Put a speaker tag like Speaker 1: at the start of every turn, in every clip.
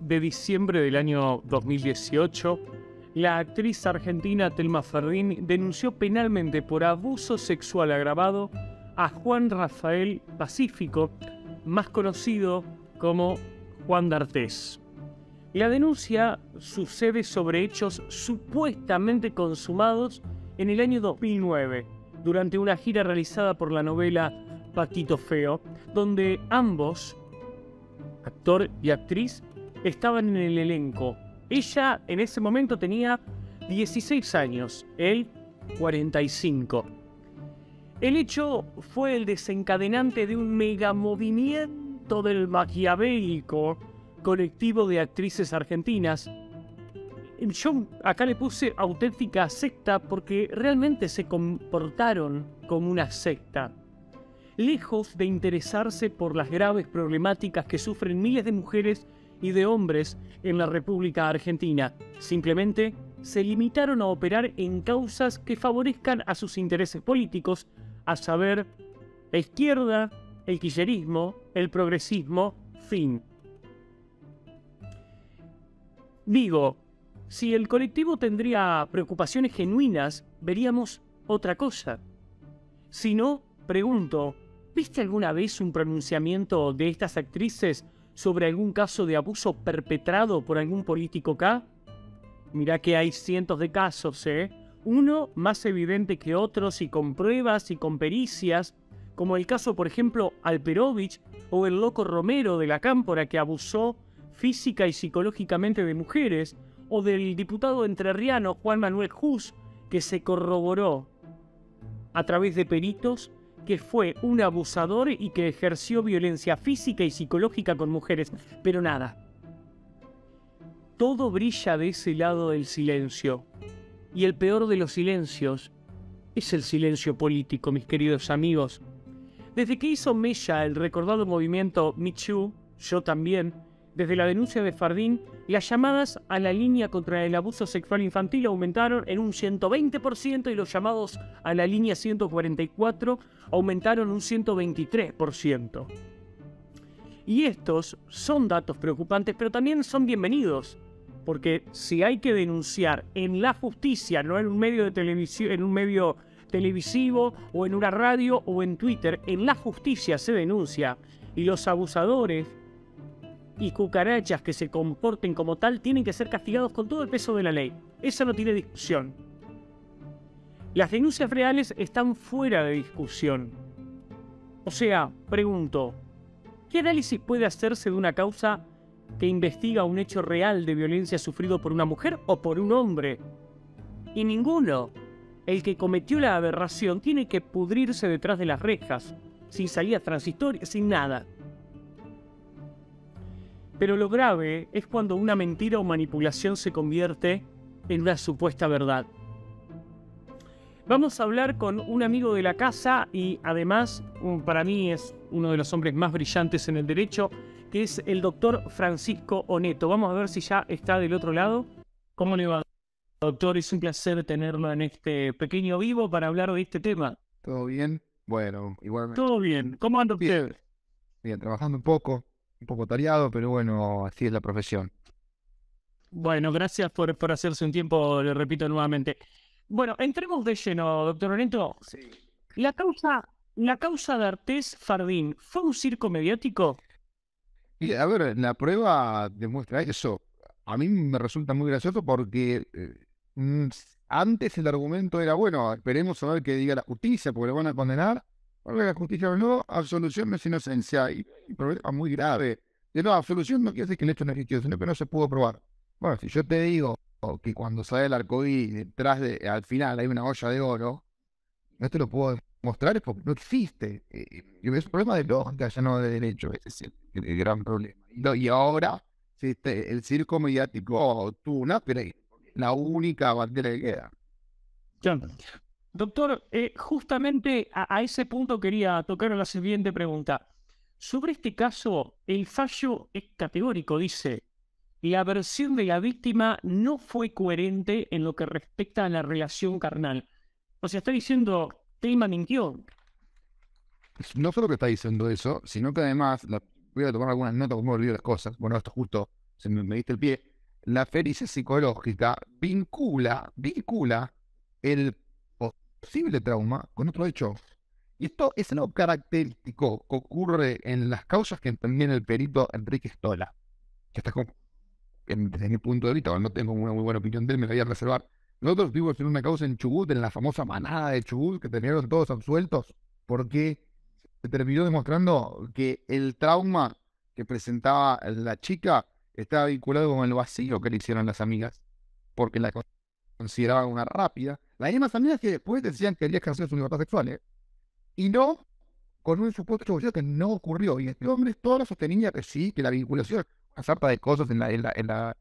Speaker 1: de diciembre del año 2018, la actriz argentina Telma Ferdín denunció penalmente por abuso sexual agravado a Juan Rafael Pacífico, más conocido como Juan D'Artés. La denuncia sucede sobre hechos supuestamente consumados en el año 2009, durante una gira realizada por la novela Patito Feo, donde ambos actor y actriz, estaban en el elenco. Ella en ese momento tenía 16 años, él 45. El hecho fue el desencadenante de un megamovimiento del maquiavélico colectivo de actrices argentinas. Yo acá le puse auténtica secta porque realmente se comportaron como una secta lejos de interesarse por las graves problemáticas que sufren miles de mujeres y de hombres en la República Argentina. Simplemente se limitaron a operar en causas que favorezcan a sus intereses políticos, a saber, izquierda, el quillerismo, el progresismo, fin. Digo, si el colectivo tendría preocupaciones genuinas, veríamos otra cosa. Si no, pregunto, ¿Viste alguna vez un pronunciamiento de estas actrices sobre algún caso de abuso perpetrado por algún político K? Mirá que hay cientos de casos, ¿eh? Uno más evidente que otros y con pruebas y con pericias, como el caso, por ejemplo, Alperovich o el loco Romero de la Cámpora que abusó física y psicológicamente de mujeres, o del diputado entrerriano Juan Manuel Hus que se corroboró a través de peritos que fue un abusador y que ejerció violencia física y psicológica con mujeres. Pero nada, todo brilla de ese lado del silencio. Y el peor de los silencios es el silencio político, mis queridos amigos. Desde que hizo Mella el recordado movimiento Michu, yo también, desde la denuncia de Fardín, las llamadas a la línea contra el abuso sexual infantil aumentaron en un 120% y los llamados a la línea 144 aumentaron un 123%. Y estos son datos preocupantes, pero también son bienvenidos, porque si hay que denunciar en la justicia, no en un medio de televisión, en un medio televisivo o en una radio o en Twitter, en la justicia se denuncia y los abusadores y cucarachas que se comporten como tal tienen que ser castigados con todo el peso de la ley. Eso no tiene discusión. Las denuncias reales están fuera de discusión. O sea, pregunto, ¿qué análisis puede hacerse de una causa que investiga un hecho real de violencia sufrido por una mujer o por un hombre? Y ninguno. El que cometió la aberración tiene que pudrirse detrás de las rejas, sin salidas transitorias, sin nada. Pero lo grave es cuando una mentira o manipulación se convierte en una supuesta verdad. Vamos a hablar con un amigo de la casa y además para mí es uno de los hombres más brillantes en el derecho, que es el doctor Francisco Oneto. Vamos a ver si ya está del otro lado. ¿Cómo le va? Doctor, es un placer tenerlo en este pequeño vivo para hablar de este tema.
Speaker 2: ¿Todo bien? Bueno,
Speaker 1: igualmente. Todo bien. ¿Cómo anda usted?
Speaker 2: bien trabajando un poco, un poco tareado, pero bueno, así es la profesión.
Speaker 1: Bueno, gracias por, hacerse un tiempo, le repito nuevamente. Bueno, entremos de lleno, doctor Lorenzo. La causa, la causa de Artés Fardín, ¿fue un circo mediático?
Speaker 2: Y, a ver, la prueba demuestra eso. A mí me resulta muy gracioso porque eh, mm, antes el argumento era, bueno, esperemos a ver qué diga la justicia, porque lo van a condenar la justicia no, absolución no es inocencia. Y, un problema muy grave. De no, absolución no quiere decir que el hecho no existió, sino que no se pudo probar. Bueno, si yo te digo que cuando sale el arcoíris detrás de, al final hay una olla de oro, no te lo puedo mostrar es porque no existe. Eh, es un problema de lógica, ya no de derecho. es el, gran problema. Y, ahora, si este, el circo mediático, oh, tú, una, pero la única bandera que queda.
Speaker 1: Doctor, eh, justamente a, ese punto quería tocar la siguiente pregunta. Sobre este caso, el fallo es categórico, dice, la versión de la víctima no fue coherente en lo que respecta a la relación carnal. O sea, está diciendo, tema mintió.
Speaker 2: No solo que está diciendo eso, sino que además, voy a tomar algunas notas porque como de las cosas, bueno, esto justo se me, diste el pie, la felicidad psicológica vincula, vincula el posible trauma con otro hecho. Y esto es algo característico que ocurre en las causas que entendía el perito Enrique Stola, que está como desde mi punto de vista, no tengo una muy buena opinión de él, me la voy a reservar. Nosotros vimos en una causa en Chubut, en la famosa manada de Chubut, que terminaron todos absueltos, porque se terminó demostrando que el trauma que presentaba la chica estaba vinculado con el vacío que le hicieron las amigas, porque la consideraba una rápida, las mismas amigas que después decían que había canciones su libertad sexual, ¿eh? y no con un supuesto que no ocurrió. Y este hombre todo lo sostenía que sí, que la vinculación, una sarta de cosas en la, en la, en la,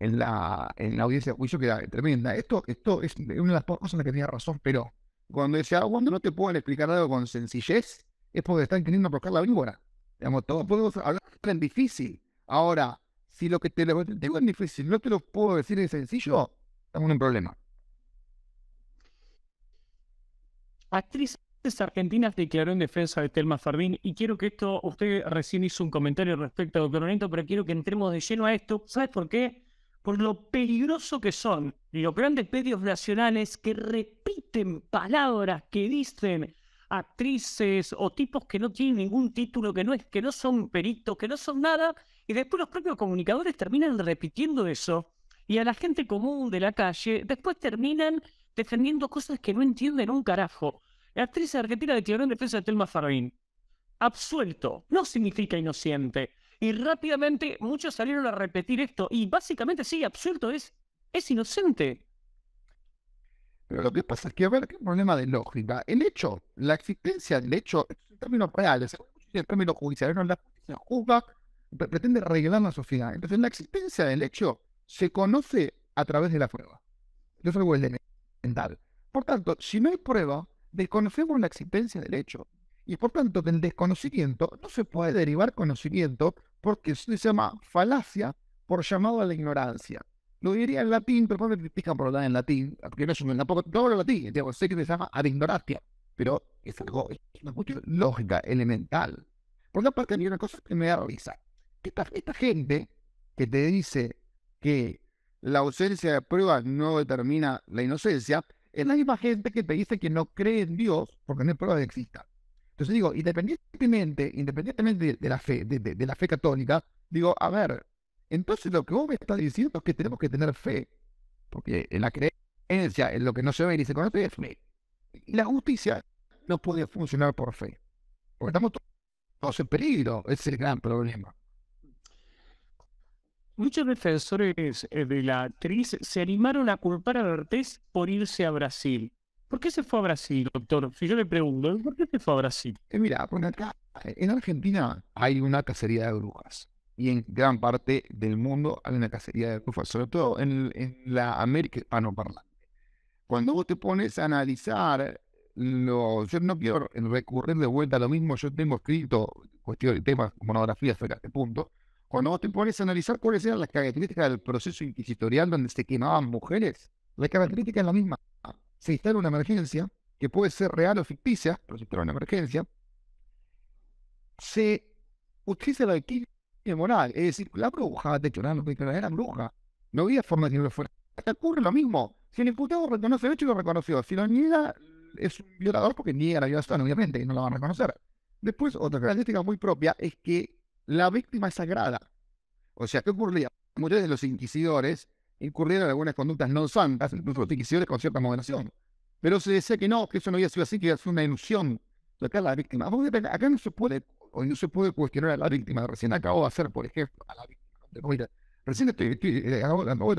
Speaker 2: en la, en la, audiencia de juicio que era tremenda. Esto, esto es una de las pocas cosas en las que tenía razón, pero cuando decía, cuando ah, no te pueden explicar algo con sencillez, es porque están queriendo buscar la víbora. Digamos, todos podemos hablar en difícil. Ahora, si lo que te digo es difícil, no te lo puedo decir en sencillo, estamos en un problema.
Speaker 1: Actrices argentinas declaró en defensa de Telma Fardín y quiero que esto, usted recién hizo un comentario respecto a doctor pero quiero que entremos de lleno a esto. ¿Sabes por qué? Por lo peligroso que son los grandes medios nacionales que repiten palabras que dicen actrices o tipos que no tienen ningún título, que no es, que no son peritos, que no son nada, y después los propios comunicadores terminan repitiendo eso. Y a la gente común de la calle, después terminan defendiendo cosas que no entienden un carajo. La actriz argentina de en defensa de Telma Faroín Absuelto no significa inocente. Y rápidamente muchos salieron a repetir esto. Y básicamente sí, absuelto es, es inocente.
Speaker 2: Pero lo que pasa es que, a ver, qué problema de lógica. El hecho, la existencia del hecho, en términos reales, en términos judiciales, no, la justicia juzga pretende arreglar la sociedad. Entonces, la existencia del hecho se conoce a través de la prueba. es algo elemental. Por tanto, si no hay prueba, desconocemos la existencia del hecho. Y por tanto, del desconocimiento no se puede derivar conocimiento porque se llama falacia por llamado a la ignorancia. Lo diría en latín, pero me critican por hablar en latín, porque no es un tampoco todo en latín, digo, sé que se llama ad ignoratia, pero es algo, es una cuestión lógica, elemental. Por otra parte, hay una cosa que me da risa esta, gente que te dice que la ausencia de pruebas no determina la inocencia, es la misma gente que te dice que no cree en Dios porque no hay pruebas de que exista. Entonces digo, independientemente, independientemente de, la fe, de, de, la fe católica, digo, a ver, entonces lo que vos me estás diciendo es que tenemos que tener fe, porque en la creencia, en lo que no se ve y se conoce es fe. Y la justicia no puede funcionar
Speaker 1: por fe, porque estamos todos en peligro, ese es el gran problema. Muchos defensores eh, de la actriz se animaron a culpar a Bertés por irse a Brasil. ¿Por qué se fue a Brasil, doctor? Si yo le pregunto, ¿por qué se fue a Brasil? Eh, mira,
Speaker 2: porque acá, en Argentina hay una cacería de brujas. Y en gran parte del mundo hay una cacería de brujas, sobre todo en, la América hispanoparlante. Ah, Cuando vos te pones a analizar, lo yo no quiero recurrir de vuelta a lo mismo, yo tengo escrito cuestión, temas, monografías sobre este punto, cuando vos te pones a analizar cuáles eran las características del proceso inquisitorial donde se quemaban mujeres, la característica es la misma. Se instala una emergencia, que puede ser real o ficticia, pero se instala una emergencia. Se utiliza la equidad moral, es decir, la bruja, de hecho, no, era bruja. No había forma de que no lo fuera. Ocurre lo mismo. Si el imputado reconoce el hecho, lo reconoció. Si lo niega, es un violador porque niega la violación, obviamente, y no la van a reconocer. Después, otra característica muy propia es que la víctima es sagrada. O sea, ¿qué ocurría? Muchos de los inquisidores incurrieron en algunas conductas no santas, incluso los inquisidores con cierta moderación. Pero se decía que no, que eso no había sido así, que era una ilusión Acá la víctima. Acá no se puede, no se puede cuestionar a la víctima. Recién acabo de hacer, por ejemplo, a la víctima. Recién estoy, eh,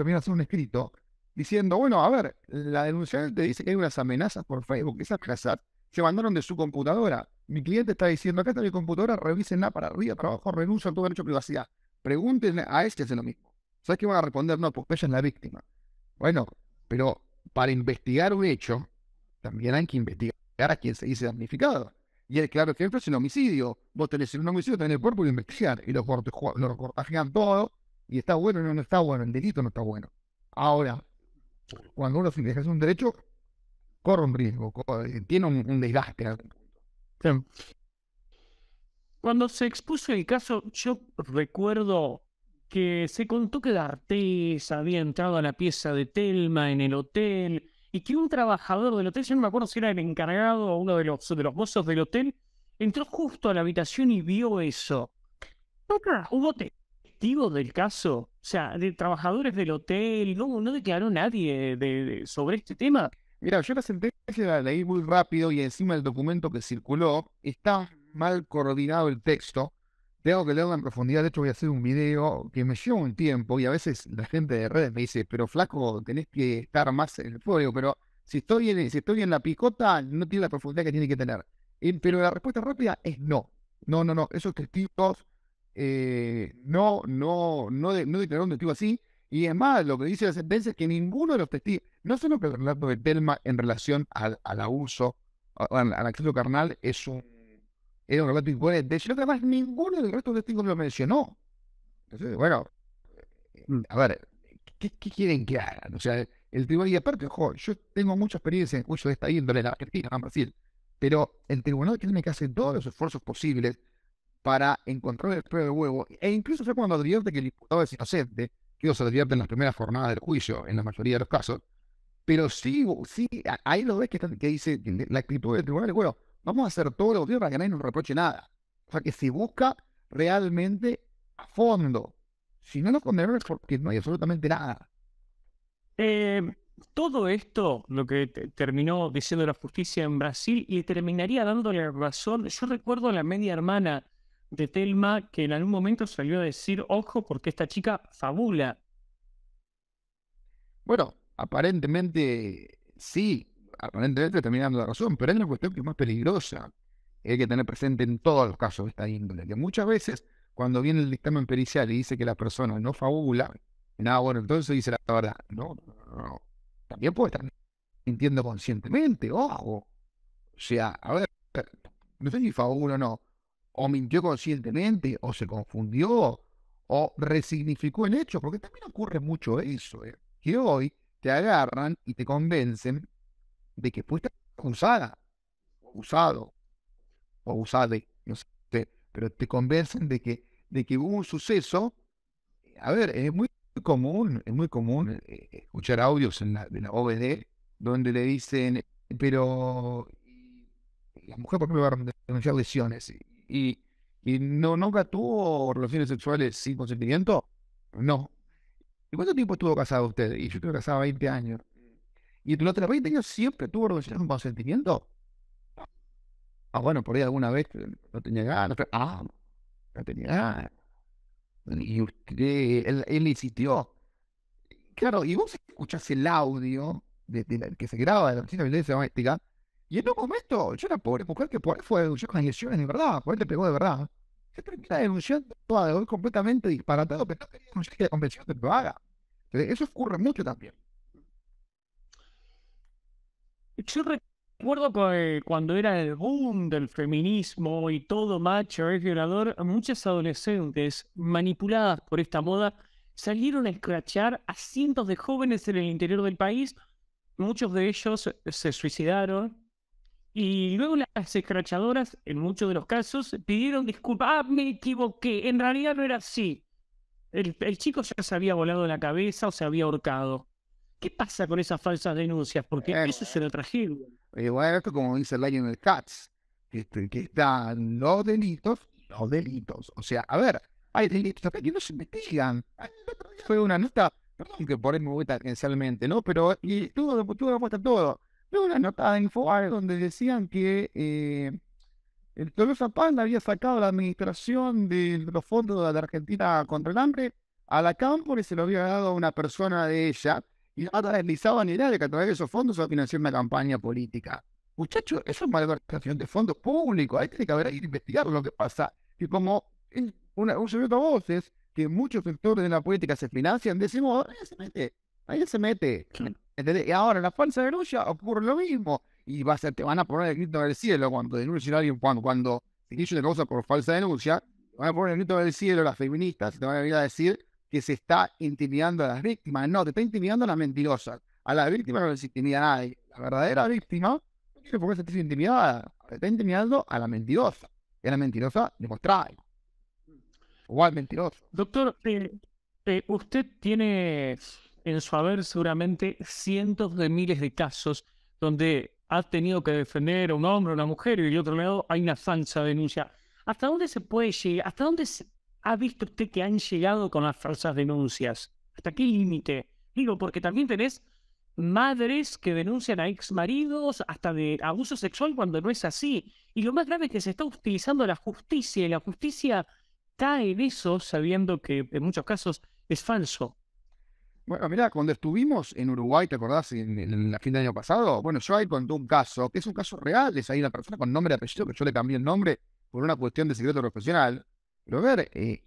Speaker 2: de hacer un escrito diciendo, bueno, a ver, la denunciante dice que hay unas amenazas por Facebook, esas amenazas se mandaron de su computadora. Mi cliente está diciendo, acá está mi computadora, revísenla ah, para arriba, trabajo, renuncia renuncio a todo derecho a privacidad. Pregúntenle a este es lo mismo. ¿Sabes qué van a responder? No, porque ella es la víctima. Bueno, pero para investigar un hecho, también hay que investigar a quien se dice damnificado. Y el claro ejemplo es el homicidio. Vos tenés un homicidio, tenés el cuerpo y investigar. Y lo, cortajean todo. Y está bueno, o no está bueno. El delito no está bueno. Ahora, cuando uno se deja un derecho, corre un riesgo, eh, tiene un, desgaste
Speaker 1: Cuando se expuso el caso, yo recuerdo que se contó que D'Artes había entrado a la pieza de Telma en el hotel y que un trabajador del hotel, yo no me acuerdo si era el encargado o uno de los, de los mozos del hotel, entró justo a la habitación y vio eso. ¿Hubo testigos del caso? O sea, de trabajadores del hotel, no, no declaró nadie sobre este tema. Mira, yo la sentencia la leí muy rápido y encima del documento que circuló
Speaker 2: está mal coordinado el texto. Tengo que leerlo en profundidad. De hecho, voy a hacer un video que me lleva un tiempo y a veces la gente de redes me dice, pero flaco, tenés que estar más en el fuego. Pero si estoy en, si estoy en la picota, no tiene la profundidad que tiene que tener. Eh, pero la respuesta rápida es no. No, no, no. Esos testigos eh, no, no, no, no declararon un testigo así. Y es más, lo que dice la sentencia es que ninguno de los testigos, no solo que el relato de Telma en relación al, abuso, al, al, acceso carnal, es un, un relato incoherente, sino que además ninguno de los testigos lo mencionó. Entonces, bueno, mm. a ver, ¿qué, quieren que hagan? O sea, el tribunal, y aparte, ojo, yo tengo mucha experiencia en juicio de esta índole en la Argentina, en Brasil, pero el tribunal tiene que hacer todos los esfuerzos posibles para encontrar el prueba de huevo, e incluso fue cuando advierte que el diputado es inocente, no se advierte en las primeras jornadas del juicio, en la mayoría de los casos, pero sí, sí ahí lo ves que, dice la escritura del tribunal, bueno, vamos a hacer todo lo posible para que nadie nos reproche nada. O sea, que se busca realmente a fondo. Si no nos condenamos porque no hay absolutamente nada.
Speaker 1: Eh, todo esto, lo que terminó diciendo la justicia en Brasil, y terminaría dándole razón, yo recuerdo a la media hermana de Telma que en algún momento salió a decir, ojo, porque esta chica fabula. Bueno, aparentemente
Speaker 2: sí, aparentemente terminando la razón, pero es una cuestión que es más peligrosa. Hay que tener presente en todos los casos de esta índole, que muchas veces cuando viene el dictamen pericial y dice que la persona no fabula, nada, ah, bueno, entonces dice la verdad. No, no, no. También puede estar mintiendo conscientemente, ojo. O sea, a ver, no sé si fabula o no, o mintió conscientemente, o se confundió, o resignificó el hecho, porque también ocurre mucho eso, ¿eh? que hoy te agarran y te convencen de que fuiste acusada, o usado, o usade, no sé, pero te convencen de que, de que hubo un suceso. A ver, es muy común, es muy común eh, escuchar audios en la, de la OBD donde le dicen, pero la mujer por qué me va a denunciar lesiones. Y, y, no, nunca tuvo relaciones sexuales sin consentimiento? No. ¿Y cuánto tiempo estuvo casado usted? Y yo estuve casado 20 años. ¿Y durante los 20 años siempre tuvo relaciones sin consentimiento? Ah, bueno, por ahí alguna vez no tenía ganas. Ah, no tenía ganas. Y usted, él, insistió. Claro, y vos escuchás el audio que se graba de la oficina de violencia doméstica, y en un momento, yo era pobre mujer que por ahí fue denunciar con agresiones de verdad, por ahí te pegó de verdad, se termina denunciando a de completamente disparatado,
Speaker 1: pero no quería que la convención te lo haga. eso ocurre mucho también. Yo recuerdo que eh, cuando era el boom del feminismo y todo macho es violador, muchas adolescentes manipuladas por esta moda salieron a escrachar a cientos de jóvenes en el interior del país. Muchos de ellos se suicidaron, y luego las escrachadoras, en muchos de los casos, pidieron disculpas. Ah, me equivoqué. En realidad no era así. El, chico ya se había volado la cabeza o se había ahorcado. ¿Qué pasa con esas falsas denuncias? Porque a eh, eso se lo trajeron.
Speaker 2: Igual esto como dice Lionel Katz, este, que están los delitos los delitos. O sea, a ver, hay delitos que no se investigan. Fue una nota, perdón que por ahí me voy tangencialmente, ¿no? Pero y, todo, todo, todo Veo una nota de Infobae donde decían que eh, el Tolosa Paz había sacado la administración de los fondos de la Argentina contra el hambre a la cámpora y se lo había dado a una persona de ella y no ha deslizado ni de que a través de esos fondos va a financiar una campaña política. Muchachos, eso es malversación de fondos públicos. Ahí tiene que haber investigado investigar lo que pasa. Y como una, un secreto a voces, que muchos sectores de la política se financian de ese modo, se Nadie se mete. ¿Entendés? Y ahora la falsa denuncia ocurre lo mismo. Y va a, te van a poner el grito del cielo cuando denuncien a alguien, cuando, cuando se una cosa por falsa denuncia, van a poner el grito del cielo las feministas te van a venir a decir que se está intimidando a las víctimas. No, te está intimidando a la mentirosa A las víctimas no les intimida nadie. La verdadera víctima no por qué intimidada. Te está intimidando a la
Speaker 1: mentirosa. Y a la mentirosa demostrar Igual mentiroso. Doctor, eh, eh, usted tiene en su haber seguramente cientos de miles de casos donde ha tenido que defender a un hombre, a una mujer, y del otro lado hay una falsa denuncia. ¿Hasta dónde se puede llegar? ¿Hasta dónde ha visto usted que han llegado con las falsas denuncias? ¿Hasta qué límite? Digo, porque también tenés madres que denuncian a ex hasta de abuso sexual cuando no es así. Y lo más grave es que se está utilizando la justicia y la justicia cae en eso sabiendo que en muchos casos es falso.
Speaker 2: Bueno, mira, cuando estuvimos en Uruguay, ¿te acordás? En, la fin de año pasado, bueno, yo ahí conté un caso, que es un caso real, es ahí una persona con nombre y apellido, que yo le cambié el nombre por una cuestión de secreto profesional. Pero a ver, eh,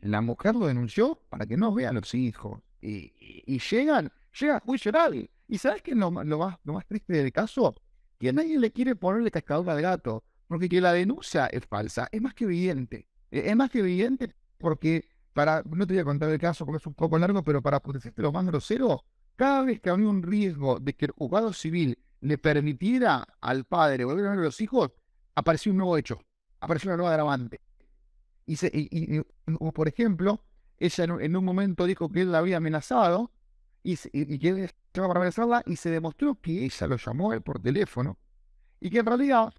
Speaker 2: la mujer lo denunció para que no vean los hijos. Y, llegan, llega a juicio ¿Y sabes qué es lo, lo, más, lo más triste del caso? Que nadie le quiere ponerle cascadura al gato, porque que la denuncia es falsa, es más que evidente. E, es más que evidente porque para, no te voy a contar el caso porque es un poco largo, pero para poder los más grosero, cada vez que había un riesgo de que el juzgado civil le permitiera al padre volver a ver a los hijos, apareció un nuevo hecho, apareció una nueva agravante. Y, por ejemplo, ella en, un momento dijo que él la había amenazado y, que él estaba para amenazarla y se demostró que ella lo llamó él por teléfono y que en realidad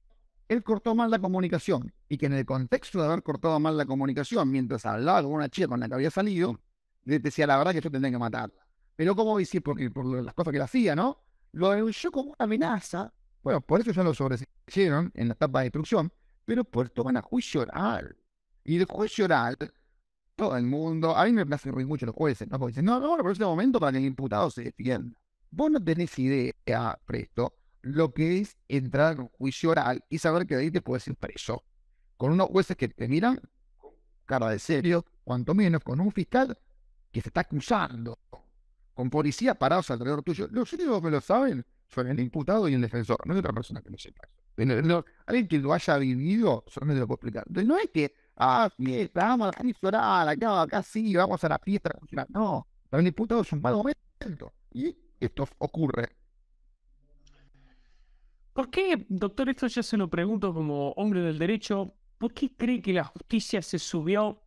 Speaker 2: él cortó mal la comunicación y que en el contexto de haber cortado mal la comunicación, mientras hablaba con una chica con la que había salido, le decía la verdad que yo tendría que matarla. Pero como decir, por, por las cosas que la hacía, ¿no? Lo denunció como una amenaza. Bueno, por eso ya lo sobrecieron en la etapa de destrucción, pero por van a juicio oral. Y el juicio oral, todo el mundo, a mí me hacen reír mucho los jueces, ¿no? Porque dicen, no, no, pero es este el momento para que el imputado se defienda. Vos no tenés idea, Presto, lo que es entrar en juicio oral y saber que de ahí te puedes ir preso. Con unos jueces que te miran cara de serio, cuanto menos con un fiscal que se está acusando, con policías parados alrededor tuyo. Los únicos que lo saben son el imputado y el defensor, no hay otra persona que lo sepa. alguien que lo haya vivido solamente lo puede explicar. no es que, ah, fiesta, vamos a la floral, acá, acá sí, vamos a la fiesta. No, para imputado es un Y esto ocurre
Speaker 1: ¿Por qué, doctor, esto ya se lo pregunto como hombre del derecho, ¿por qué cree que la justicia se subió?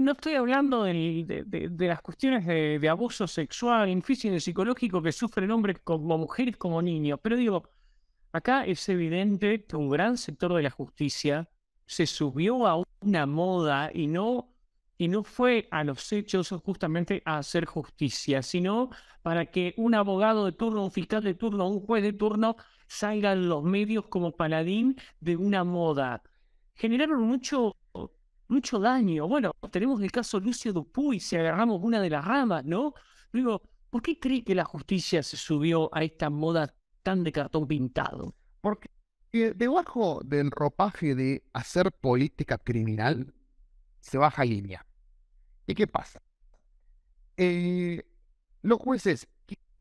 Speaker 1: No, estoy hablando de, las cuestiones de, abuso sexual, infícil y psicológico que sufren hombres como mujeres, como niños, pero digo, acá es evidente que un gran sector de la justicia se subió a una moda y no y no fue a los hechos justamente a hacer justicia, sino para que un abogado de turno, un fiscal de turno, un juez de turno salgan los medios como paladín de una moda. Generaron mucho, mucho daño. Bueno, tenemos el caso Lucio Dupuy, si agarramos una de las ramas, ¿no? Digo, ¿por qué cree que la justicia se subió a esta moda tan de cartón pintado?
Speaker 2: Porque debajo del ropaje de hacer política criminal se baja línea. ¿Y qué pasa? Eh, los jueces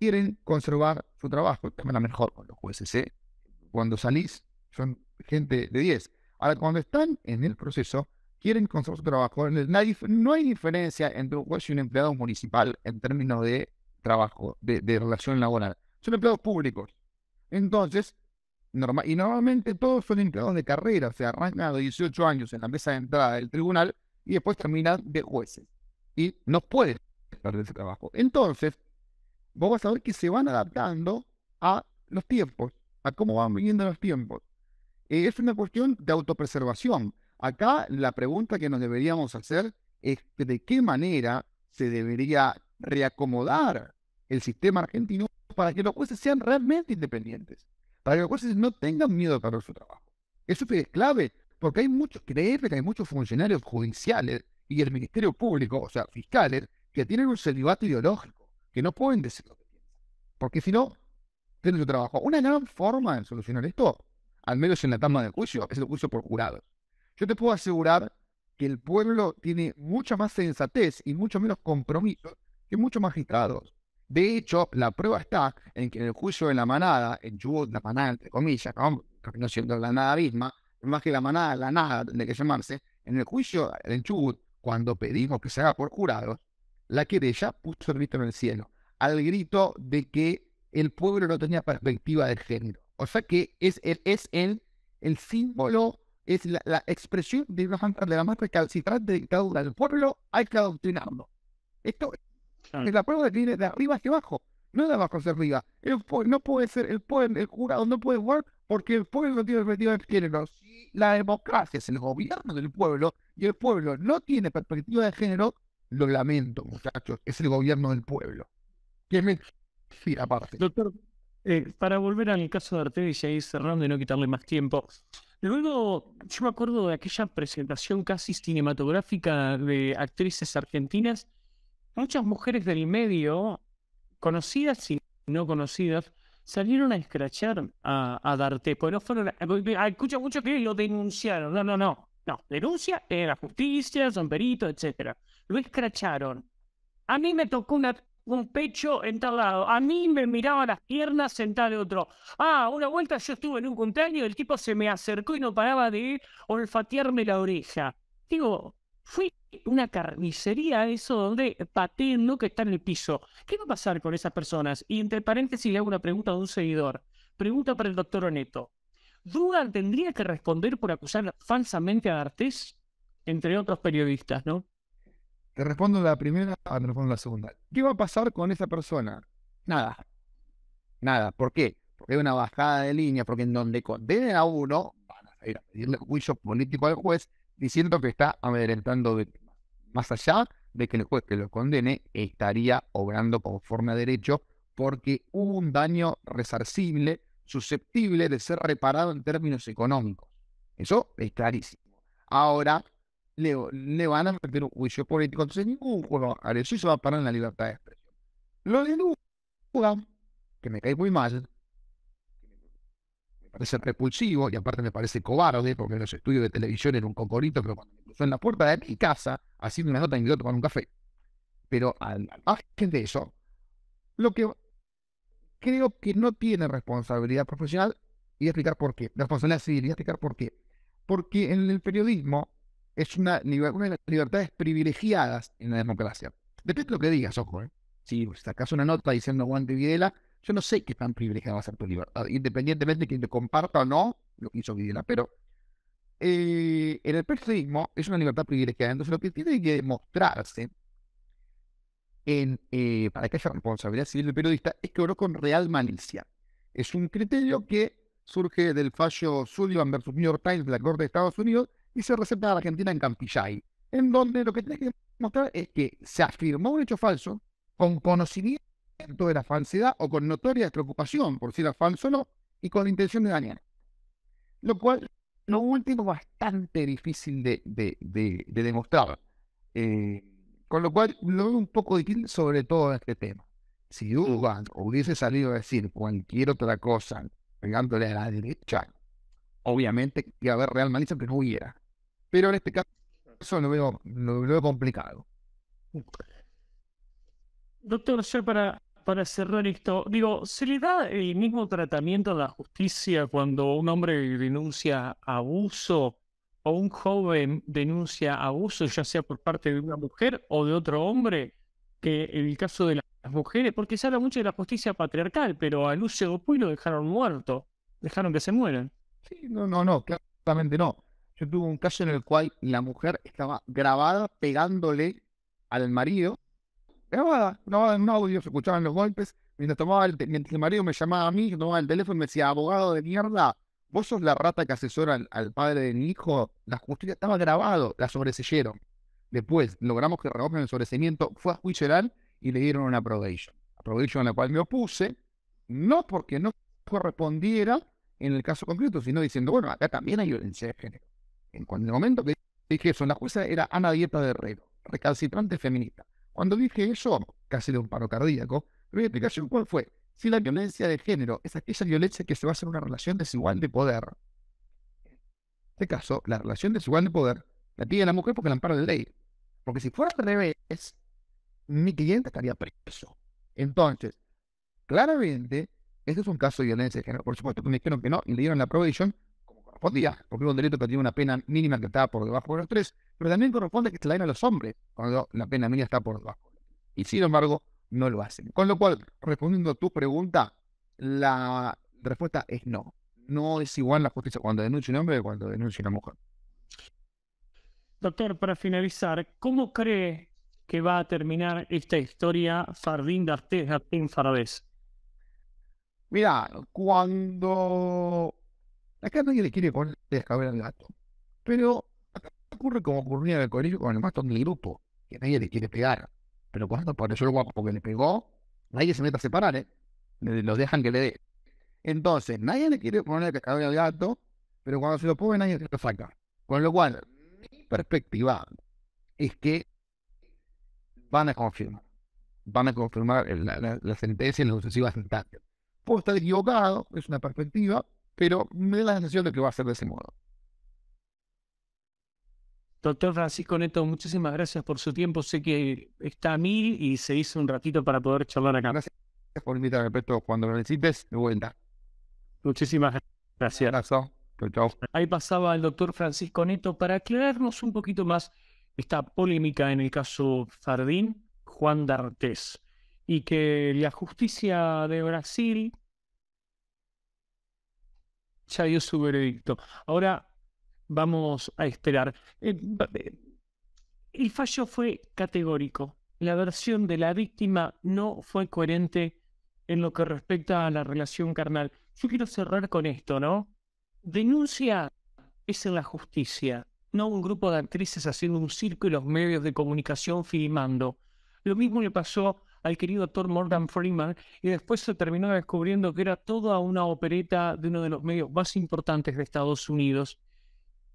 Speaker 2: quieren conservar su trabajo. También la mejor con los jueces. Cuando salís, son gente de 10. Ahora, cuando están en el proceso, quieren conservar su trabajo. No hay diferencia entre un juez y un empleado municipal en términos de trabajo, de, relación laboral. Son empleados públicos. Entonces, normal, y normalmente todos son empleados de carrera, o sea, arrancan a 18 años en la mesa de entrada del tribunal y después terminan de jueces. Y no pueden perder ese trabajo. Entonces, vos vas a ver que se van adaptando a los tiempos, a cómo van viniendo los tiempos. Eh, es una cuestión de autopreservación. Acá la pregunta que nos deberíamos hacer es de qué manera se debería reacomodar el sistema argentino para que los jueces sean realmente independientes, para que los jueces no tengan miedo a perder su trabajo. Eso es clave, porque hay muchos, creer que hay muchos funcionarios judiciales y el Ministerio Público, o sea, fiscales, que tienen un celibato ideológico que no pueden decir lo que piensan. Porque si no, tienen su trabajo. Una gran forma de solucionar esto, al menos en la etapa del juicio, es el juicio por jurados. Yo te puedo asegurar que el pueblo tiene mucha más sensatez y mucho menos compromiso que muchos magistrados. De hecho, la prueba está en que en el juicio de la manada, en Chubut, la manada entre comillas, ¿no? siendo la nada misma, más que la manada, la nada de que llamarse, en el juicio en Chubut, cuando pedimos que se haga por jurados, la querella puso el grito en el cielo, al grito de que el pueblo no tenía perspectiva de género. O sea que es el, es el, el símbolo, es la, expresión de, una, de la más recalcitrante dictadura del pueblo, hay que adoctrinarlo. Esto es la prueba que viene de arriba hacia abajo, no de abajo hacia arriba. El, no puede ser, el, pueblo, el jurado no puede jugar porque el pueblo no tiene perspectiva de género. Si la democracia es el gobierno del pueblo y el pueblo no tiene perspectiva de género, lo
Speaker 1: lamento, muchachos, es el gobierno del pueblo. aparte. Doctor, eh, para volver al caso de Arte y cerrando y no quitarle más tiempo. Luego, yo me acuerdo de aquella presentación casi cinematográfica de actrices argentinas, muchas mujeres del medio, conocidas y no conocidas, salieron a escrachar a, a Darte, no fueron, a, escucha mucho que lo denunciaron, no, no, no, no, denuncia era justicia, peritos, etcétera. Lo escracharon. A mí me tocó un pecho en tal lado. A mí me miraba las piernas en tal otro. Ah, una vuelta yo estuve en un y el tipo se me acercó y no paraba de olfatearme la oreja. Digo, fui una carnicería eso donde pateen que está en el piso. ¿Qué va a pasar con esas personas? Y entre paréntesis le hago una pregunta a un seguidor. Pregunta para el doctor Oneto. Dugan tendría que responder por acusar falsamente a Artés, entre otros periodistas, ¿no? Te respondo
Speaker 2: la primera, ah, te respondo la segunda.
Speaker 1: ¿Qué va a pasar con esa persona? Nada.
Speaker 2: Nada. ¿Por qué? Porque hay una bajada de línea, porque en donde condenen a uno, van a ir a pedirle juicio político al juez diciendo que está amedrentando víctimas. Más allá de que el juez que lo condene estaría obrando conforme a derecho porque hubo un daño resarcible susceptible de ser reparado en términos económicos. Eso es clarísimo. Ahora le, van a meter un juicio político. Entonces ningún juego eso se va a parar en la libertad de expresión. Lo de duda, que me cae muy mal, me parece repulsivo y aparte me parece cobarde, porque en los estudios de televisión era un cocorito, pero cuando me puso en la puerta de mi casa, haciendo una nota, invitó a tomar un café. Pero al, margen de eso, lo que creo que no tiene responsabilidad profesional y explicar por qué. responsabilidad civil y explicar por qué. Porque en el periodismo es una, una de las libertades privilegiadas en la democracia. Depende de lo que digas, ojo. ¿eh? Pues, si sacas una nota diciendo de Videla, yo no sé qué tan privilegiada va a ser tu libertad, independientemente de quien te comparta o no lo que hizo Videla. Pero eh, en el periodismo es una libertad privilegiada. Entonces lo que tiene que demostrarse eh, para que haya responsabilidad civil del periodista es que oró con real malicia. Es un criterio que surge del fallo Sullivan versus New York Times de la Corte de Estados Unidos y se receta a la Argentina en Campillay, en donde lo que tiene que demostrar es que se afirmó un hecho falso con conocimiento de la falsedad o con notoria preocupación por si era falso o no y con la intención de dañar. Lo cual, lo último, bastante difícil de, demostrar. Eh, con lo cual lo veo un poco difícil, sobre todo en este tema. Si Dugan mm. hubiese salido a decir cualquier otra cosa pegándole a la derecha, obviamente que haber Real malicia que no hubiera. Pero en este caso eso lo veo, veo complicado.
Speaker 1: Doctor, ya para, para cerrar esto, digo, ¿se le da el mismo tratamiento a la justicia cuando un hombre denuncia abuso o un joven denuncia abuso, ya sea por parte de una mujer o de otro hombre, que en el caso de las mujeres, porque se habla mucho de la justicia patriarcal, pero a Lucio Gopuy lo dejaron muerto, dejaron que se mueran.
Speaker 2: Sí, no, no, no, claramente no. Yo tuve un caso en el cual la mujer estaba grabada pegándole al marido, grabada, grabada en un audio, se escuchaban los golpes, mientras tomaba el, mientras el marido me llamaba a mí, no tomaba el teléfono y me decía, abogado de mierda, vos sos la rata que asesora al, padre de mi hijo, la justicia estaba grabado, la sobreseyeron. Después logramos que rebajen el sobreseimiento, fue a juicio y le dieron una probation. Probation a la cual me opuse, no porque no correspondiera en el caso concreto, sino diciendo, bueno, acá también hay violencia de género. En, el momento que dije eso, la jueza era Ana Dieta de recalcitrante feminista. Cuando dije eso, casi de un paro cardíaco, mi explicación cuál fue. Si la violencia de género es aquella violencia que se basa en una relación desigual de poder, en este caso, la relación desigual de poder la tiene la mujer porque la ampara de ley. Porque si fuera al revés, mi cliente estaría preso. Entonces, claramente, este es un caso de violencia de género. Por supuesto que me dijeron que no y le dieron la prohibición como correspondía, porque es un delito que tiene una pena mínima que está por debajo de los tres, pero también corresponde que se la den a los hombres cuando la pena mínima está por debajo. Y sin embargo, no lo hacen. Con lo cual, respondiendo a tu pregunta, la respuesta es no. No es igual la justicia cuando denuncia un hombre que cuando denuncia una mujer.
Speaker 1: Doctor, para finalizar, ¿cómo cree que va a terminar esta historia Fardín de Jatín Farabés?
Speaker 2: Mira, cuando... Acá nadie le quiere poner descabel al gato. Pero ocurre como ocurría en el colegio con el mastón del grupo, que nadie le quiere pegar. Pero cuando apareció el guapo porque le pegó, nadie se mete a separar, ¿eh? Los dejan que le dé. Entonces, nadie le quiere poner el cascabel al gato, pero cuando se lo pone, nadie se lo saca. Con lo cual, mi perspectiva es que van a confirmar. Van a confirmar la, sentencia en las sucesivas sentencias Puedo
Speaker 1: estar equivocado, es una perspectiva, pero me da la sensación de que va a ser de ese modo. Doctor Francisco Neto, muchísimas gracias por su tiempo. Sé que está a mí y se hizo un ratito para poder charlar acá. Gracias por invitarme, respeto Cuando lo necesites, de vuelta. Muchísimas gracias. Un abrazo. Ahí pasaba el doctor Francisco Neto para aclararnos un poquito más esta polémica en el caso Fardín, Juan D'Artés, y que la justicia de Brasil ya dio su veredicto. Ahora vamos a esperar. Eh, eh, el fallo fue categórico. La versión de la víctima no fue coherente en lo que respecta a la relación carnal. Yo quiero cerrar con esto, ¿no? Denuncia es en la justicia, no un grupo de actrices haciendo un circo y los medios de comunicación filmando. Lo mismo le pasó al querido actor Morgan Freeman y después se terminó descubriendo que era toda una opereta de uno de los medios más importantes de Estados Unidos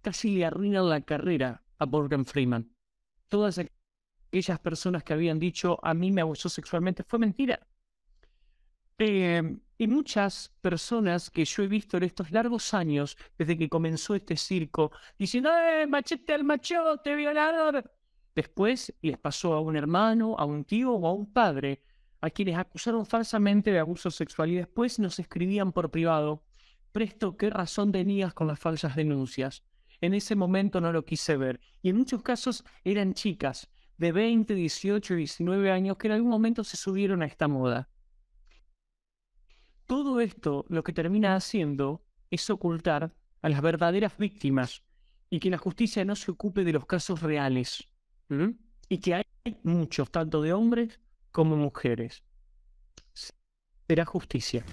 Speaker 1: casi le arruinan la carrera a Morgan Freeman. Todas aquellas personas que habían dicho a mí me abusó sexualmente fue mentira. Em, y muchas personas que yo he visto en estos largos años, desde que comenzó este circo, diciendo, ¡eh, machete al machote, violador! Después les pasó a un hermano, a un tío o a un padre, a quienes acusaron falsamente de abuso sexual y después nos escribían por privado, presto, ¿qué razón tenías con las falsas denuncias? en ese momento no lo quise ver. Y en muchos casos eran chicas de 20, 18, 19 años que en algún momento se subieron a esta moda. Todo esto lo que termina haciendo es ocultar a las verdaderas víctimas y que la justicia no se ocupe de los casos reales. Y que hay muchos, tanto de hombres como mujeres. Será justicia.